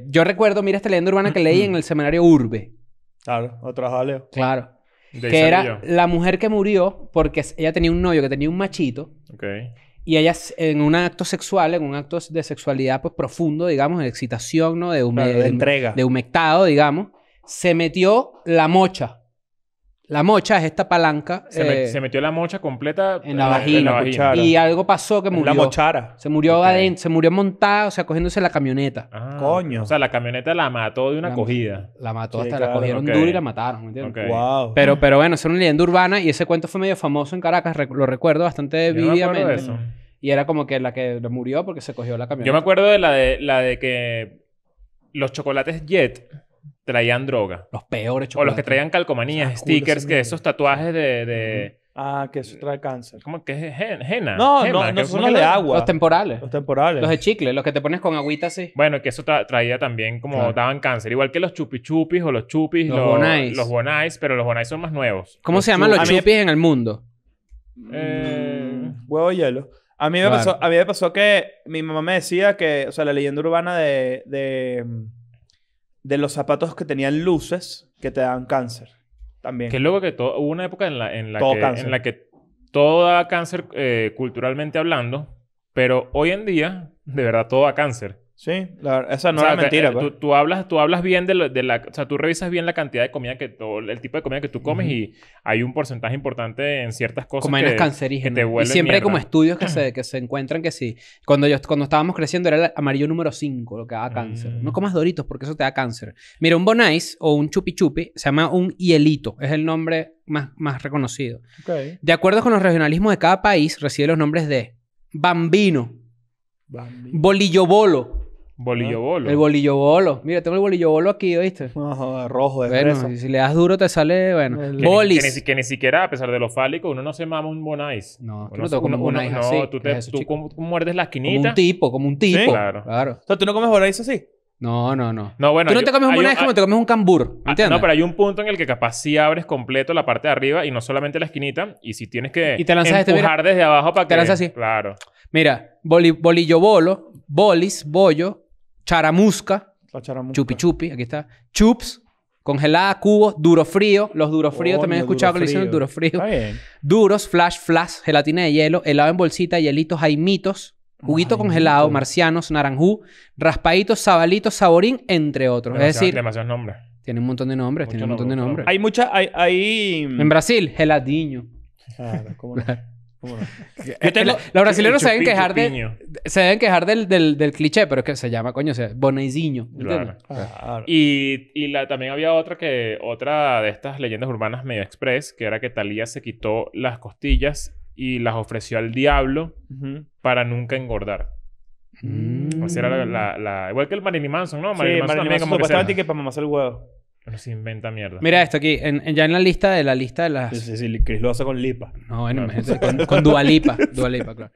Yo recuerdo, mira esta leyenda urbana que leí en el semanario Urbe. Claro, otra jaleo. Claro. que era la mujer que murió porque ella tenía un novio que tenía un machito. Ok. Y ella en un acto sexual, en un acto de sexualidad pues profundo, digamos, de excitación, ¿no? De, de entrega. De humectado, digamos. Se metió la mocha. La mocha es esta palanca. Eh, se, metió la mocha completa en la, eh, vagina. Y algo pasó que murió. la mochara. Se murió adentro, se murió montada, o sea, cogiéndose la camioneta. Ah, Coño. O sea, la camioneta la mató de una cogida. La mató hasta la cogieron duro y la mataron, ¿me entiendes? Wow. Pero, pero bueno, es una leyenda urbana y ese cuento fue medio famoso en Caracas, lo recuerdo bastante vividamente. y era como que la que murió porque se cogió la camioneta. Yo me acuerdo de la de, la de que los chocolates Jet traían droga. Los peores chocolates. O los que traían calcomanías, stickers, que esos tatuajes de... Ah, que eso trae cáncer. ¿Cómo que es ¿Gena? No, no, no son los de agua. Los temporales. Los temporales. Los de chicle, los que te pones con agüita así. Bueno, que eso traía también como daban cáncer. Igual que los chupichupis o los chupis. Los, bonais. Los bonais, pero los bonais son más nuevos. ¿Cómo se llaman los chupis en el mundo? Eh, mm, huevo y hielo. A mí, me pasó, que mi mamá me decía que, o sea, la leyenda urbana de de los zapatos que tenían luces que te dan cáncer. También. Que luego que todo, hubo una época en la, en la, que, en la que todo daba cáncer eh, culturalmente hablando, pero hoy en día, de verdad, todo da cáncer. Sí, esa no era mentira. Eh, pues. tú, hablas, tú hablas bien de, la... O sea, tú revisas bien la cantidad de comida que... el tipo de comida que tú comes y hay un porcentaje importante en ciertas cosas que, te y siempre hay como estudios que, se, que se encuentran que sí. Cuando, yo, cuando estábamos creciendo era el amarillo número 5 lo que daba cáncer. No mm. comas doritos porque eso te da cáncer. Mira, un Bonais o un Chupi Chupi se llama un hielito. Es el nombre más, más reconocido. De acuerdo con los regionalismos de cada país, recibe los nombres de Bambino, Bambino. Bolillo Bolo. Bolillo bolo. El bolillo bolo. Mira, tengo el bolillo bolo aquí, ¿oíste? rojo de bueno, Si le das duro te sale, bueno, bolis. que, ni, siquiera, a pesar de lo fálico, uno no se mama un bonais. No, tú no comes así. tú, te, como, muerdes la esquinita. Como un tipo, como un tipo. Claro. claro. O ¿tú no comes bonais así? No, no, no. No, bueno. Tú no te comes un bonais como te comes un cambur, ah, ¿entiendes? No, pero hay un punto en el que capaz sí abres completo la parte de arriba y no solamente la esquinita. Y si tienes que y te lanzas este, empujar desde abajo para que... Te lanzas así. Claro. Mira, bolillo bolo, bolis, bollo, charamusca, la chupi chupi, aquí está, chups, congelada, cubo, duro frío, los duros fríos, también he escuchado que le dicen duro frío, duros, flash, flash, gelatina de hielo, helado en bolsita, hielitos, jaimitos, juguito congelado, marcianos, naranjú, raspaditos, sabalitos, saborín, entre otros. es decir, demasiados nombres. Tiene un montón de nombres, tiene un montón de nombres. Hay muchas, hay, En mm, Brasil, geladiño. Claro, los brasileños se deben quejar, de, se deben quejar del, del, cliché, pero es que se llama, coño, o sea, ah. Y, y la, también había otra que, otra de estas leyendas urbanas medio express, que era que Thalía se quitó las costillas y las ofreció al diablo para nunca engordar. Mm. era la, Igual que el Marini Manson, ¿no? Marini Manson como que... para el huevo. Nos inventa mierda. Mira esto aquí, ya en la lista de la lista de las. Sí, sí, sí, Chris lo hace con Lipa. No, bueno, con Dualipa. Dualipa, claro.